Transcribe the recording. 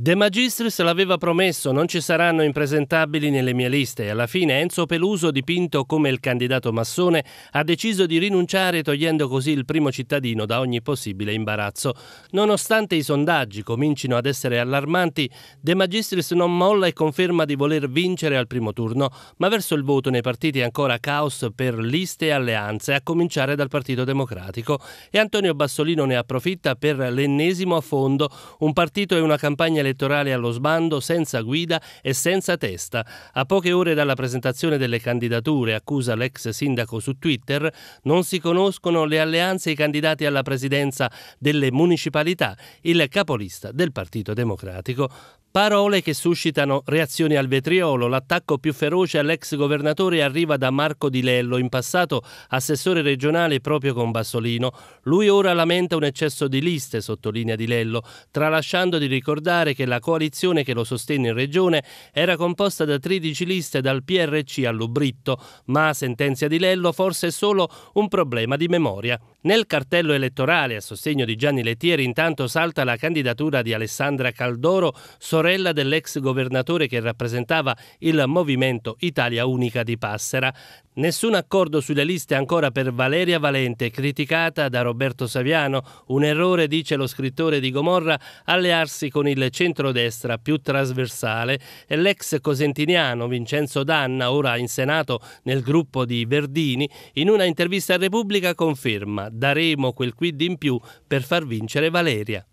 De Magistris l'aveva promesso, non ci saranno impresentabili nelle mie liste e alla fine Enzo Peluso, dipinto come il candidato massone, ha deciso di rinunciare togliendo così il primo cittadino da ogni possibile imbarazzo. Nonostante i sondaggi comincino ad essere allarmanti, De Magistris non molla e conferma di voler vincere al primo turno, ma verso il voto nei partiti è ancora caos per liste e alleanze, a cominciare dal Partito Democratico e Antonio Bassolino ne approfitta per l'ennesimo affondo, un partito e una campagna elettorale elettorale allo sbando, senza guida e senza testa. A poche ore dalla presentazione delle candidature, accusa l'ex sindaco su Twitter, non si conoscono le alleanze e i candidati alla presidenza delle municipalità, il capolista del Partito Democratico. Parole che suscitano reazioni al vetriolo. L'attacco più feroce all'ex governatore arriva da Marco Di Lello, in passato assessore regionale proprio con Bassolino. Lui ora lamenta un eccesso di liste, sottolinea Di Lello, tralasciando di ricordare che la coalizione che lo sostenne in regione era composta da 13 liste dal PRC a Lubritto, ma, sentenza di Lello, forse è solo un problema di memoria. Nel cartello elettorale a sostegno di Gianni Lettieri intanto salta la candidatura di Alessandra Caldoro, sorella dell'ex governatore che rappresentava il movimento Italia Unica di Passera. Nessun accordo sulle liste ancora per Valeria Valente, criticata da Roberto Saviano. Un errore, dice lo scrittore di Gomorra, allearsi con il centro centrodestra più trasversale e l'ex cosentiniano Vincenzo Danna, ora in Senato nel gruppo di Verdini, in una intervista a Repubblica conferma daremo quel quid in più per far vincere Valeria.